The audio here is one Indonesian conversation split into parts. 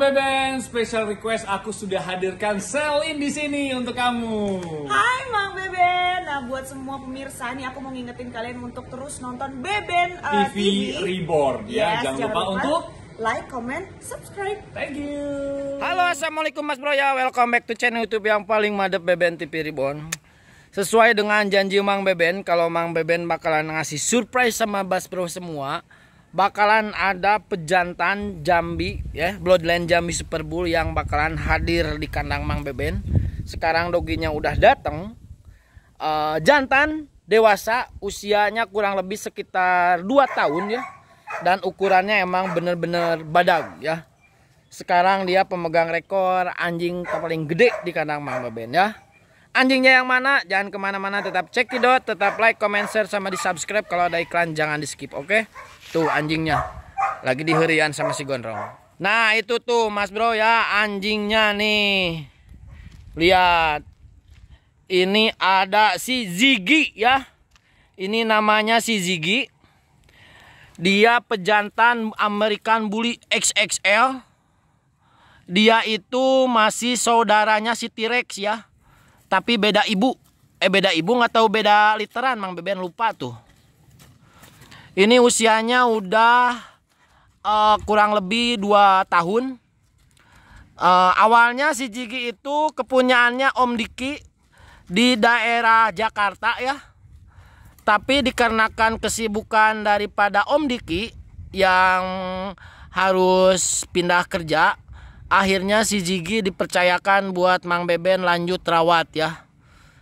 Beben, special request aku sudah hadirkan Selin di sini untuk kamu. Hai Mang Beben. Nah, buat semua pemirsa nih aku mau ngingetin kalian untuk terus nonton Beben uh, TV, TV Reborn ya. Yes, jangan, jangan lupa, lupa untuk like, comment, subscribe. Thank you. Halo, Assalamualaikum Mas Bro ya. Welcome back to channel YouTube yang paling madep Beben TV Reborn. Sesuai dengan janji Mang Beben, kalau Mang Beben bakalan ngasih surprise sama Mas Bro semua bakalan ada pejantan Jambi ya Bloodline Jambi Super Bull yang bakalan hadir di kandang Mang Beben sekarang doginya udah datang e, eh, jantan dewasa usianya kurang lebih sekitar 2 tahun ya dan ukurannya emang bener-bener badag ya sekarang dia pemegang rekor anjing paling gede di kandang Mang Beben ya anjingnya yang mana jangan kemana-mana tetap cekidot tetap like comment share sama di subscribe kalau ada iklan jangan di skip oke okay? Tuh anjingnya. Lagi diherian sama si gondrong. Nah, itu tuh Mas Bro ya anjingnya nih. Lihat. Ini ada si Ziggy ya. Ini namanya si Ziggy. Dia pejantan American Bully XXL. Dia itu masih saudaranya si T-Rex ya. Tapi beda ibu. Eh beda ibu nggak tahu beda literan Mang Beben lupa tuh. Ini usianya udah uh, kurang lebih 2 tahun. Uh, awalnya si Jigi itu kepunyaannya Om Diki di daerah Jakarta ya. Tapi dikarenakan kesibukan daripada Om Diki yang harus pindah kerja, akhirnya si Jigi dipercayakan buat Mang Beben lanjut rawat ya.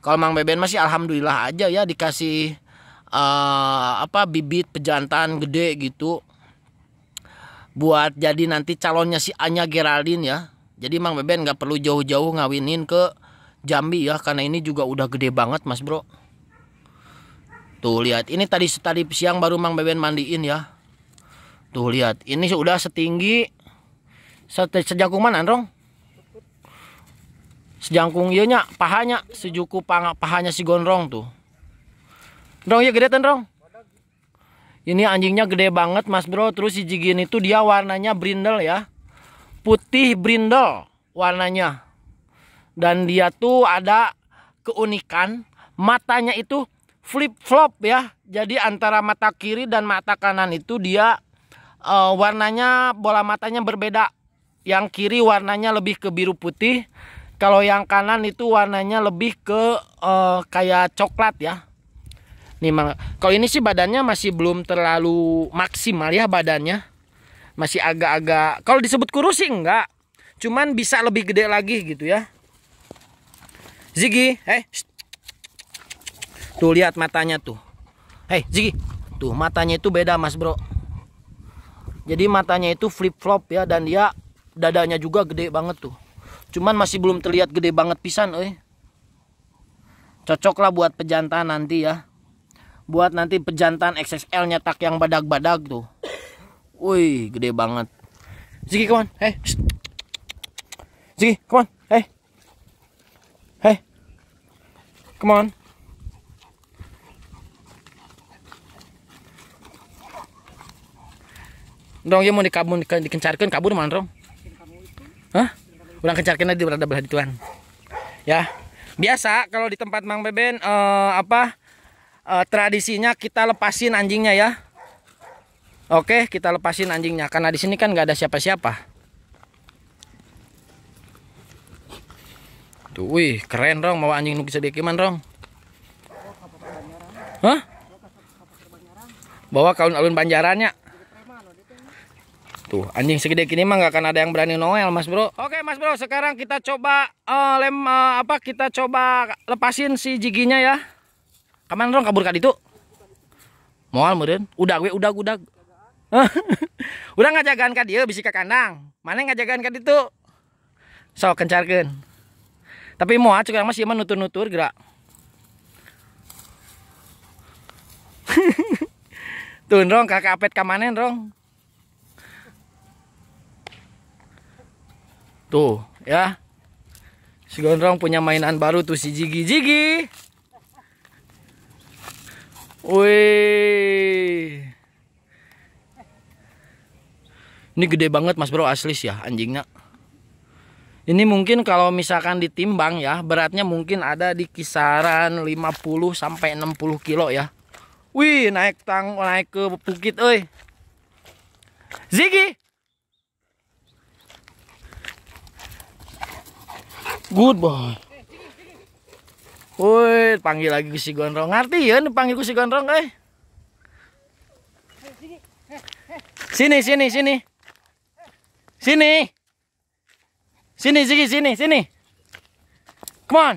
Kalau Mang Beben masih alhamdulillah aja ya dikasih uh, apa bibit pejantan gede gitu buat jadi nanti calonnya si Anya Geraldine ya. Jadi Mang Beben nggak perlu jauh-jauh ngawinin ke Jambi ya karena ini juga udah gede banget Mas Bro. Tuh lihat, ini tadi tadi siang baru Mang Beben mandiin ya. Tuh lihat, ini sudah setinggi sejangkung mana, Androng? Sejangkung iya nya, pahanya sejuku pahanya si Gonrong tuh. Rong ya gede ten rong. Ini anjingnya gede banget Mas Bro. Terus si Jigin itu dia warnanya brindle ya. Putih brindle warnanya. Dan dia tuh ada keunikan matanya itu flip flop ya. Jadi antara mata kiri dan mata kanan itu dia uh, warnanya bola matanya berbeda. Yang kiri warnanya lebih ke biru putih, kalau yang kanan itu warnanya lebih ke uh, kayak coklat ya nih kalau ini sih badannya masih belum terlalu maksimal ya badannya masih agak-agak kalau disebut kurus sih enggak cuman bisa lebih gede lagi gitu ya Ziggy eh tuh lihat matanya tuh hei Ziggy tuh matanya itu beda mas bro jadi matanya itu flip flop ya dan dia dadanya juga gede banget tuh cuman masih belum terlihat gede banget pisan eh cocok lah buat pejantan nanti ya buat nanti pejantan XXL nyetak yang badak badak tuh. Wih, gede banget. Ziki, kawan. Hey. Ziki, kawan. Hey. Hey. Come on. Dong, ya mau dikabun dikencarkan kabur mana, Rong? Hah? Ulang kencarkan aja berada berada tuan. Ya. Biasa kalau di tempat Mang Beben uh, apa? uh, tradisinya kita lepasin anjingnya ya. Oke, kita lepasin anjingnya karena di sini kan nggak ada siapa-siapa. Tuh, wih, keren dong mau anjing nu sedekiman dong. Hah? Bawa kaun alun banjarannya. Tuh, anjing segede gini mah nggak akan ada yang berani Noel, Mas Bro. Oke, Mas Bro, sekarang kita coba uh, lem uh, apa? Kita coba lepasin si jiginya ya. Kaman rong kabur kali itu? mual muren, udah gue udah udah, Udah ngajagaan kan dia, bisik ke kandang. Mana ngajagaan kan itu, Sok kencarkan, Tapi mual cukup masih mah nutur-nutur gerak. Tuh rong kakak apet ka rong. Tuh, ya. Si Gondrong punya mainan baru tuh si Jigi Jigi. Wih. Ini gede banget Mas Bro asli sih ya anjingnya. Ini mungkin kalau misalkan ditimbang ya, beratnya mungkin ada di kisaran 50 sampai 60 kilo ya. Wih, naik tang naik ke bukit euy. Ziggy. Good boy. Woi, panggil lagi si Gondrong. Ngerti ya ini panggil si Gondrong eh. Sini, sini, sini. Sini. Sini, sini, sini, sini. Come on.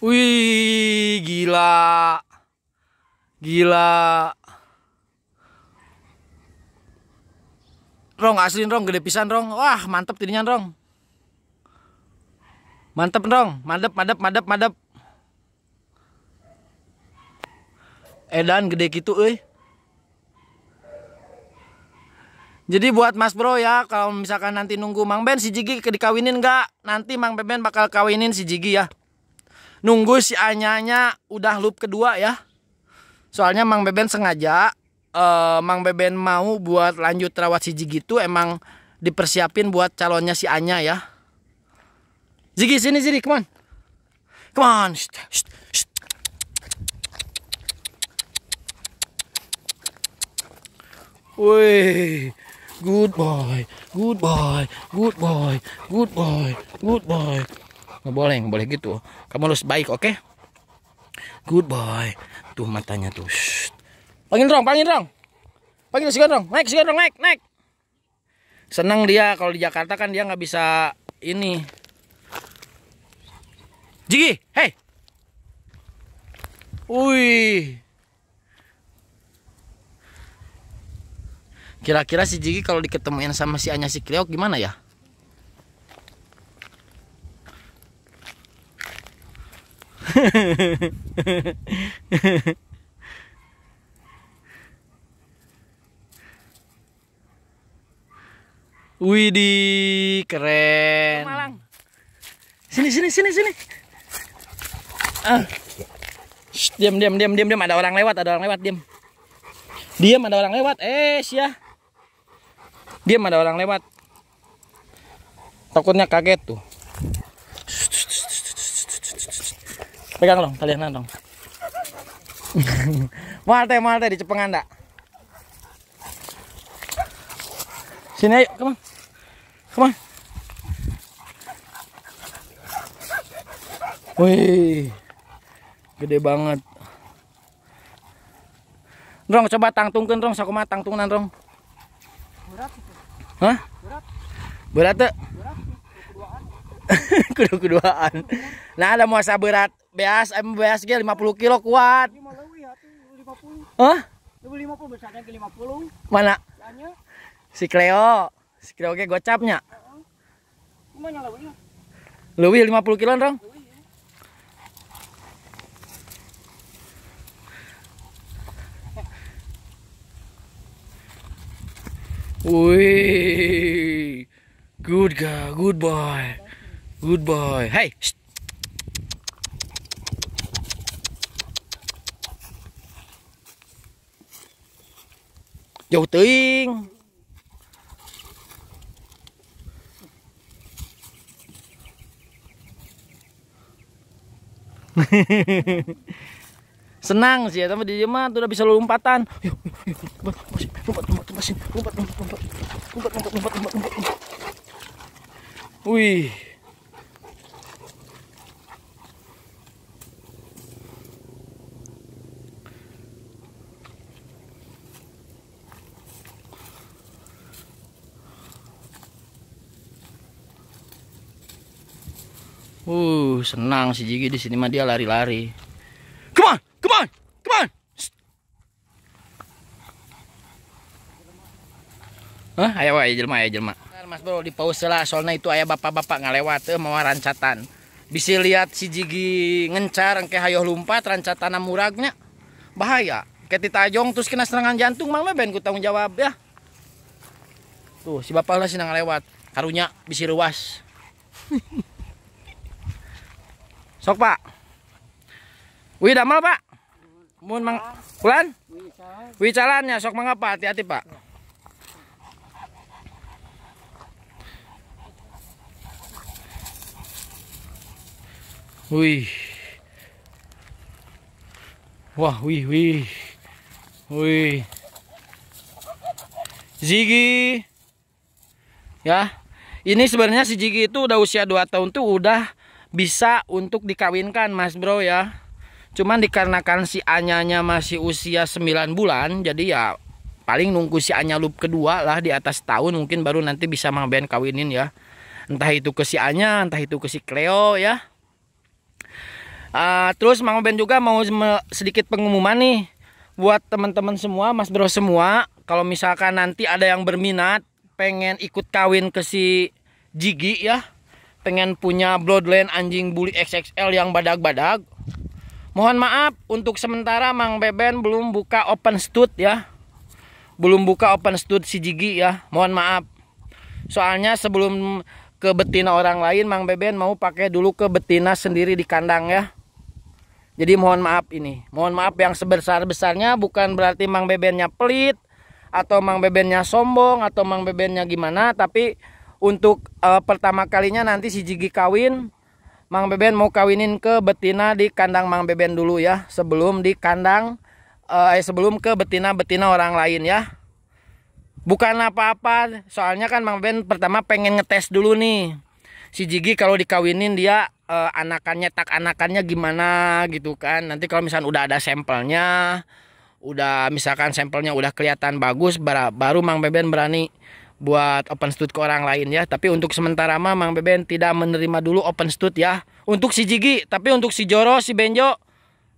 Wih, gila. Gila. Rong asli rong gede pisan rong. Wah, mantep tidinya rong. Mantep rong, madep madep madep madep. Edan gede gitu eh Jadi buat Mas Bro ya, kalau misalkan nanti nunggu Mang Ben si Jigi dikawinin nggak? Nanti Mang Ben bakal kawinin si Jigi ya. Nunggu si Anyanya udah loop kedua ya. Soalnya Mang Beben sengaja uh, Mang Beben mau buat lanjut rawat si Jigi itu emang dipersiapin buat calonnya si Anya ya. Jigi sini sini, come on. Come on. Shh, shh, Wih, good boy, good boy, good boy, good boy, good boy. Nggak boleh, nggak boleh gitu. Kamu harus baik, oke? Okay? Good boy. Tuh matanya tuh. Shh. Panggil dong, panggil dong. Panggil si Gondrong. Naik si Gondrong, naik, naik. Senang dia kalau di Jakarta kan dia nggak bisa ini. Jigi, hey, Wih. Kira-kira si Jigi kalau diketemuin sama si Anya si Kleok gimana ya? Hehehe Widi keren. Malang. Sini sini sini sini. Ah. diam diam diam diam diam ada orang lewat, ada orang lewat, diam. Diam ada orang lewat. Eh, ya. Diam ada orang lewat. Takutnya kaget tuh. Pegang dong, kalian dong. malte malte di cepengan dak. Sini ayo, kemana? Come on. Wih, gede banget. Rong coba tangtungkan rong sakoma tangtungan rong. Berat itu. Hah? Berat. Berat tuh. Berat. Kudu keduaan. Nah, ada muasa berat beas em beas lima 50 kilo kuat. ya Hah? 50 besarnya ke 50. Mana? Si Cleo. Sekira oke gocapnya. Lebih 50 kilo, Rong. Wih. Good girl, good boy. Good boy. Hey. Shh. Dầu tiếng. Senang sih ya, tapi jemaah mah udah bisa lompatan. Yuk, yuk, lompat, lompat, lompat, lompat, lompat, lompat, lompat, lompat, lompat, lompat, lompat. Wih. Ooh. Aduh, senang si Jigi di sini mah dia lari-lari. Come on, come on, come on. Hah, ayo wae jelma, ayo jelma. Mas Bro di pause lah, soalnya itu ayah bapak-bapak ngalewat eh, mau rancatan. Bisa lihat si Jigi ngencar engke hayo lumpat rancatan muragnya. Bahaya. Kayak ditajong terus kena serangan jantung mah ben ku tanggung jawab ya. Tuh, si bapak lah sinang lewat. Karunya bisa ruas. Sok pak. Wih damel pak. Mun mang kulan, Wih jalannya sok mengapa hati-hati pak. Wih. Wah, wih, wih. Wih. Ziggy. Ya. Ini sebenarnya si Ziggy itu udah usia 2 tahun tuh udah bisa untuk dikawinkan mas bro ya cuman dikarenakan si anyanya masih usia 9 bulan jadi ya paling nunggu si anya loop kedua lah di atas tahun mungkin baru nanti bisa mang ben kawinin ya entah itu ke si anya entah itu ke si Cleo ya uh, terus mang ben juga mau sedikit pengumuman nih buat teman-teman semua mas bro semua kalau misalkan nanti ada yang berminat pengen ikut kawin ke si Jigi ya pengen punya bloodline anjing bully XXL yang badak badak mohon maaf untuk sementara Mang Beben belum buka open stud ya belum buka open stud si Jigi ya mohon maaf soalnya sebelum ke betina orang lain Mang Beben mau pakai dulu ke betina sendiri di kandang ya jadi mohon maaf ini mohon maaf yang sebesar-besarnya bukan berarti Mang Bebennya pelit atau Mang Bebennya sombong atau Mang Bebennya gimana tapi untuk uh, pertama kalinya nanti si Jigi kawin Mang Beben mau kawinin ke betina di kandang Mang Beben dulu ya sebelum di kandang uh, eh sebelum ke betina-betina orang lain ya bukan apa-apa soalnya kan Mang Beben pertama pengen ngetes dulu nih si Jigi kalau dikawinin dia uh, anakannya tak anakannya gimana gitu kan nanti kalau misalnya udah ada sampelnya udah misalkan sampelnya udah kelihatan bagus baru Mang Beben berani buat open stud ke orang lain ya tapi untuk sementara mah Mang Beben tidak menerima dulu open stud ya untuk si Jigi tapi untuk si Joro si Benjo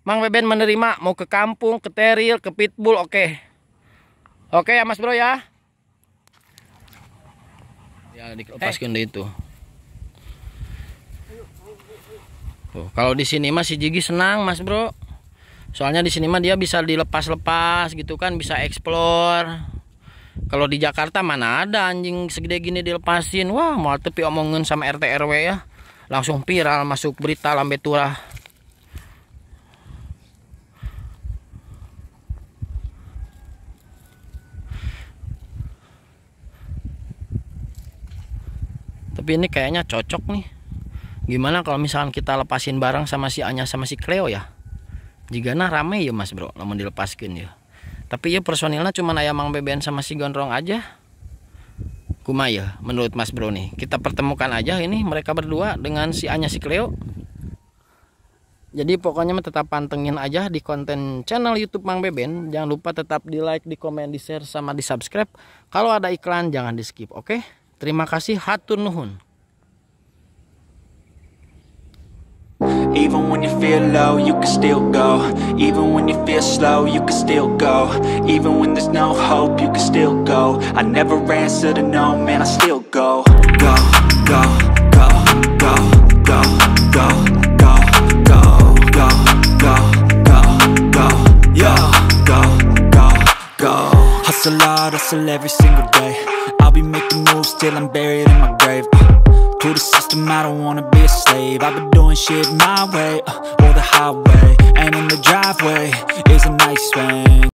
Mang Beben menerima mau ke kampung ke teril ke pitbull oke okay. oke okay, ya Mas Bro ya ya dilepaskan hey. Eh. itu Tuh, kalau di sini mah si Jigi senang Mas Bro soalnya di sini mah dia bisa dilepas-lepas gitu kan bisa explore kalau di Jakarta mana ada anjing segede gini dilepasin. Wah, mau tepi omongin sama RT RW ya. Langsung viral masuk berita lambe turah. Tapi ini kayaknya cocok nih. Gimana kalau misalkan kita lepasin barang sama si Anya sama si Cleo ya? Jika nah rame ya mas bro, namun dilepaskan ya tapi ya personilnya cuma ayam mang beben sama si gondrong aja kuma ya menurut mas bro nih kita pertemukan aja ini mereka berdua dengan si Anya si Cleo jadi pokoknya tetap pantengin aja di konten channel YouTube Mang Beben. Jangan lupa tetap di like, di komen, di share, sama di subscribe. Kalau ada iklan jangan di skip, oke? Okay? Terima kasih, hatur nuhun. Even when you feel low, you can still go Even when you feel slow, you can still go Even when there's no hope, you can still go I never answer to no, man, I still go Go, go, go, go, go, go, go, go, go, go, go, go, go, go Hustle hard, hustle every single day I'll be making moves till I'm buried in my grave to the system, I don't wanna be a slave I've been doing shit my way, uh, or the highway And in the driveway is a nice swing